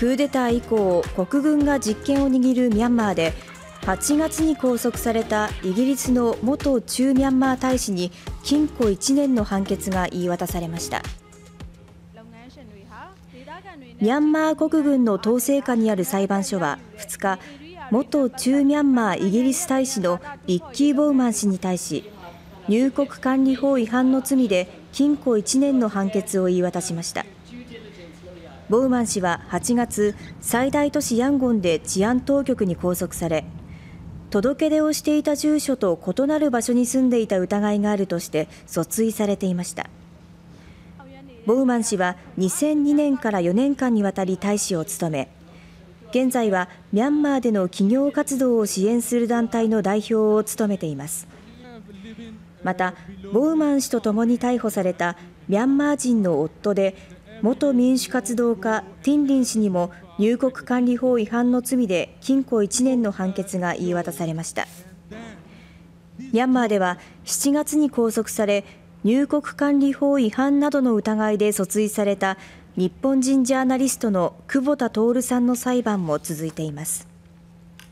クーデター以降国軍が実権を握るミャンマーで8月に拘束されたイギリスの元駐ミャンマー大使に禁錮1年の判決が言い渡されましたミャンマー国軍の統制下にある裁判所は2日元駐ミャンマーイギリス大使のリッキー・ボウマン氏に対し入国管理法違反の罪で禁錮1年の判決を言い渡しました。ボウマン氏は8月、最大都市ヤンゴンで治安当局に拘束され、届け出をしていた住所と異なる場所に住んでいた疑いがあるとして訴追されていました。ボウマン氏は2002年から4年間にわたり大使を務め、現在はミャンマーでの企業活動を支援する団体の代表を務めています。また、ボウマン氏とともに逮捕されたミャンマー人の夫で元民主活動家ティンリン氏にも入国管理法違反の罪で禁錮1年の判決が言い渡されましたミャンマーでは7月に拘束され入国管理法違反などの疑いで訴追された日本人ジャーナリストの久保田徹さんの裁判も続いています